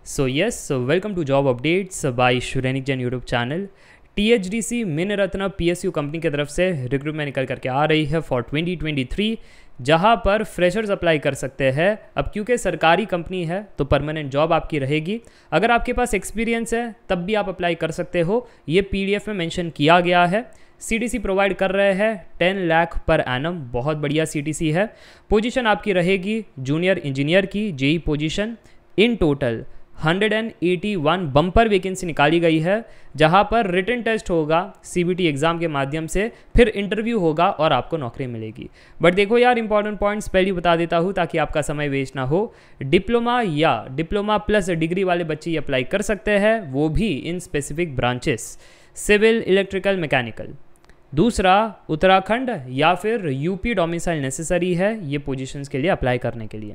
Updates yes, so Jain YouTube channel T H D C मिन channel. P S PSU company की तरफ से recruitment निकल करके आ रही है फॉर 2023 जहाँ पर फ्रेशर्स अप्लाई कर सकते हैं अब क्योंकि सरकारी कंपनी है तो परमानेंट जॉब आपकी रहेगी अगर आपके पास एक्सपीरियंस है तब भी आप अप्लाई कर सकते हो ये पीडीएफ में मेंशन किया गया है सी प्रोवाइड कर रहे हैं 10 लाख पर एनम बहुत बढ़िया सी है पोजीशन आपकी रहेगी जूनियर इंजीनियर की JE position in total 181 bumper vacancy निकाली गई है जहां पर रिटर्न टेस्ट होगा सीबीटी एग्ज़ाम के माध्यम से फिर इंटरव्यू होगा और आपको नौकरी मिलेगी बट देखो यार इंपॉर्टेंट पॉइंट्स पहले बता देता हूँ ताकि आपका समय वेस्ट ना हो डिप्लोमा या डिप्लोमा प्लस डिग्री वाले बच्चे अप्लाई कर सकते हैं वो भी इन specific branches civil electrical mechanical दूसरा उत्तराखंड या फिर यूपी डोमिसाइल नेसेसरी है ये पोजीशंस के लिए अप्लाई करने के लिए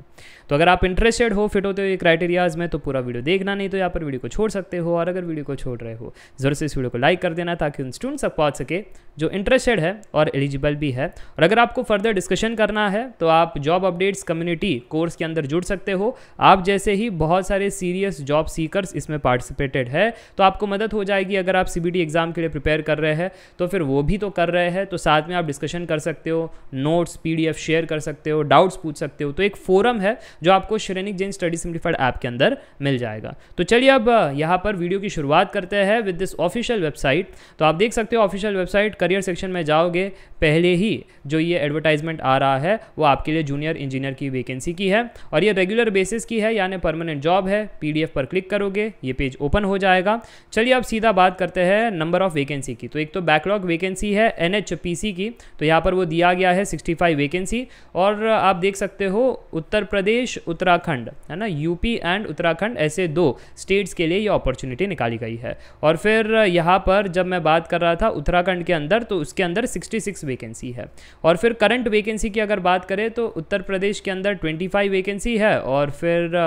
तो अगर आप इंटरेस्टेड हो फिट होते हो ये क्राइटेरियाज में तो पूरा वीडियो देखना नहीं तो यहाँ पर वीडियो को छोड़ सकते हो और अगर वीडियो को छोड़ रहे हो जरूर से इस वीडियो को लाइक कर देना ताकि उन स्टूडेंट्स तक पहुँच सके जो इंटरेस्टेड है और एलिजिबल भी है और अगर आपको फर्दर डिस्कशन करना है तो आप जॉब अपडेट्स कम्युनिटी कोर्स के अंदर जुड़ सकते हो आप जैसे ही बहुत सारे सीरियस जॉब सीकरस इसमें पार्टिसिपेटेड है तो आपको मदद हो जाएगी अगर आप सी एग्ज़ाम के लिए प्रिपेयर कर रहे हैं तो फिर वो भी तो तो कर रहे हैं तो साथ में आप डिस्कशन कर सकते हो नोट्स पीडीएफ शेयर कर सकते हो डाउट्स पूछ सकते हो तो एक फोरम है जो आपको Shrenik Jain study simplified app के अंदर मिल जाएगा तो चलिए अब यहाँ पर वीडियो की शुरुआत करते हैं विद दिस ऑफिशियल वेबसाइट तो आप देख सकते हो ऑफिशियल वेबसाइट करियर सेक्शन में जाओगे पहले ही जो ये एडवर्टाइजमेंट आ रहा है वो आपके लिए जूनियर इंजीनियर की वैकेंसी की है और ये रेगुलर बेसिस की है यानी परमानेंट जॉब है पीडीएफ पर क्लिक करोगे ये पेज ओपन हो जाएगा चलिए अब सीधा बात करते हैं नंबर ऑफ वैकेंसी की तो एक तो बैकलॉग वैकेंसी है एन की तो यहाँ पर वो दिया गया है 65 वैकेंसी और आप देख सकते हो उत्तर प्रदेश उत्तराखंड है ना यूपी एंड उत्तराखंड ऐसे दो स्टेट्स के लिए ये अपॉर्चुनिटी निकाली गई है और फिर यहाँ पर जब मैं बात कर रहा था उत्तराखंड के अंदर तो उसके अंदर 66 वैकेंसी है और फिर करंट वैकेंसी की अगर बात करें तो उत्तर प्रदेश के अंदर 25 वैकेंसी है और फिर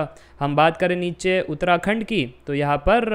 हम बात करें नीचे उत्तराखंड की तो यहाँ पर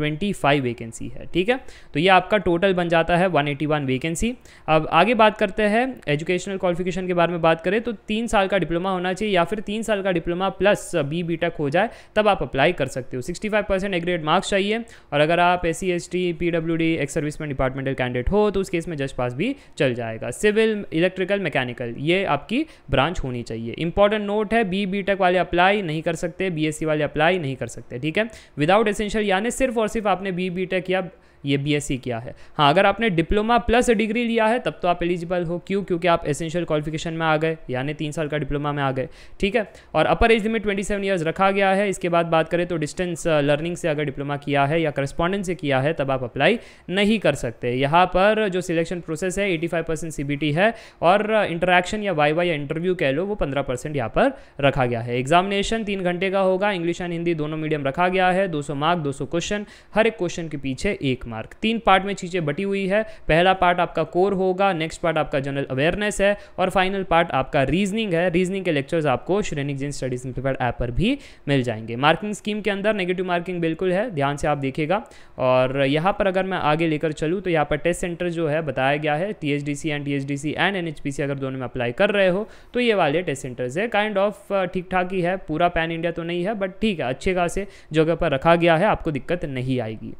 25 वैकेंसी है ठीक है तो ये आपका टोटल बन जाता है 181 वैकेंसी अब आगे बात करते हैं एजुकेशनल क्वालिफिकेशन के बारे में बात करें तो तीन साल का डिप्लोमा होना चाहिए या फिर तीन साल का diploma plus B B tech हो जाए तब आप अप्लाई कर सकते हो 65 परसेंट एग्रेड मार्क्स चाहिए और अगर आप S C S T P W D ex serviceman departmental candidate हो तो उस केस में जस्ट पास भी चल जाएगा सिविल इलेक्ट्रिकल मैकेनिकल ये आपकी ब्रांच होनी चाहिए इंपॉर्टेंट नोट है बी बी टेक वाले अप्लाई नहीं कर सकते बी बीएससी e वाले अप्लाई नहीं कर सकते ठीक है विदाउट एसेंशियल यानी सिर्फ और सिर्फ आपने बी बी टेक या ये बी e किया है हाँ अगर आपने डिप्लोमा प्लस डिग्री लिया है तब तो आप एलिजिबल हो क्यों क्योंकि आप एसेंशियल क्वालिफिकेशन में आ गए यानी तीन साल का डिप्लोमा में आ गए ठीक है और upper age limit twenty seven years रखा गया है इसके बाद बात करें तो डिस्टेंस लर्निंग uh, से अगर डिप्लोमा किया है या करस्पॉन्डेंट से किया है तब आप अप्लाई नहीं कर सकते यहाँ पर जो सिलेक्शन प्रोसेस है एटी फाइव परसेंट सी है और इंटरेक्शन uh, या वाई वाई या इंटरव्यू कह लो वो पंद्रह परसेंट यहाँ पर रखा गया है एग्जामिनेशन तीन घंटे का होगा इंग्लिश एंड हिंदी दोनों मीडियम रखा गया है दो सौ मार्क दो सौ क्वेश्चन हर एक क्वेश्चन के पीछे एक मार्क तीन पार्ट में चीज़ें बटी हुई है पहला पार्ट आपका कोर होगा नेक्स्ट पार्ट आपका जनरल अवेयरनेस है और फाइनल पार्ट आपका रीजनिंग है रीजनिंग के लेक्चर्स आपको श्रेणी जिन स्टडीज सिंप्लीफाइड ऐप पर भी मिल जाएंगे मार्किंग स्कीम के अंदर नेगेटिव मार्किंग बिल्कुल है ध्यान से आप देखेगा और यहाँ पर अगर मैं आगे लेकर चलूँ तो यहाँ पर टेस्ट सेंटर जो है बताया गया है T H D C and T H D C and N H P C अगर दोनों में अप्लाई कर रहे हो तो ये वाले टेस्ट सेंटर्स है काइंड ऑफ ठीक ठाक ही है पूरा पैन इंडिया तो नहीं है बट ठीक है अच्छे खासे जगह पर रखा गया है आपको दिक्कत नहीं आएगी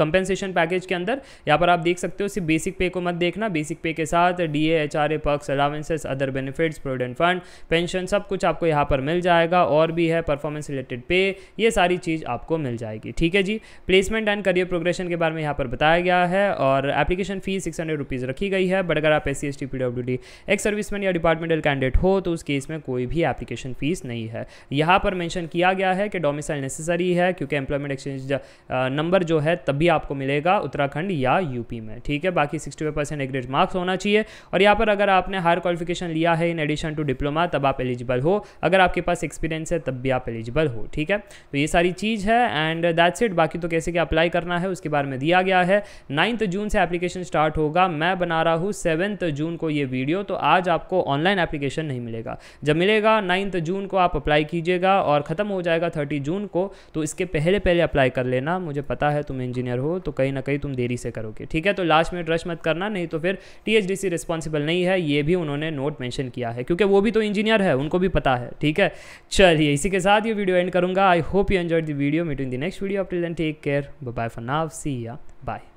कंपेंसेशन पैकेज के अंदर यहाँ पर आप देख सकते हो सिर्फ बेसिक पे को मत देखना बेसिक पे के साथ D H R A perks allowances other benefits provident fund pension सब कुछ आपको यहाँ पर मिल जाएगा और भी है परफॉर्मेंस रिलेटेड पे ये सारी चीज़ आपको मिल जाएगी ठीक है जी प्लेसमेंट एंड करियर प्रोग्रेशन के बारे में यहाँ पर बताया गया है और application fees six hundred rupees रखी गई है बट अगर आप S C S T D ex serviceman या डिपार्टमेंटल कैंडिडेट हो तो उस केस में कोई भी एप्लीकेशन फीस नहीं है यहाँ पर मैंशन किया गया है कि डोमिसाइल नेसेसरी है क्योंकि एम्प्लॉयमेंट एक्सचेंज नंबर जो है तभी आपको मिलेगा उत्तराखंड या यूपी में ठीक है बाकी sixty five percent aggregate marks होना चाहिए और यहाँ पर अगर आपने हायर क्वालिफिकेशन लिया है इन एडिशन टू डिप्लोमा तब आप एलिजिबल हो अगर आपके पास एक्सपीरियंस है तब भी आप एलिजिबल हो ठीक है तो ये सारी चीज़ है एंड दैट्स इट बाकी तो कैसे क्या अप्लाई करना है उसके बारे में दिया गया है नाइन्थ जून से एप्लीकेशन स्टार्ट होगा मैं बना रहा हूँ सेवन्थ जून को ये वीडियो तो आज आपको ऑनलाइन एप्लीकेशन नहीं मिलेगा जब मिलेगा नाइन्थ जून को आप अप्लाई कीजिएगा और ख़त्म हो जाएगा थर्टी जून को तो इसके पहले पहले अप्लाई कर लेना मुझे पता है तुम इंजीनियर हो तो कहीं ना कहीं तुम देरी से करोगे ठीक है तो लास्ट मिनट रश मत करना नहीं तो फिर टीएचडीसी रिस्पॉन्सिबल नहीं है ये भी उन्होंने नोट मेंशन किया है क्योंकि वो भी तो इंजीनियर है उनको भी पता है ठीक है चलिए इसी के साथ ये वीडियो एंड करूँगा I hope you enjoy the video meeting the next video until take care bye for now see ya bye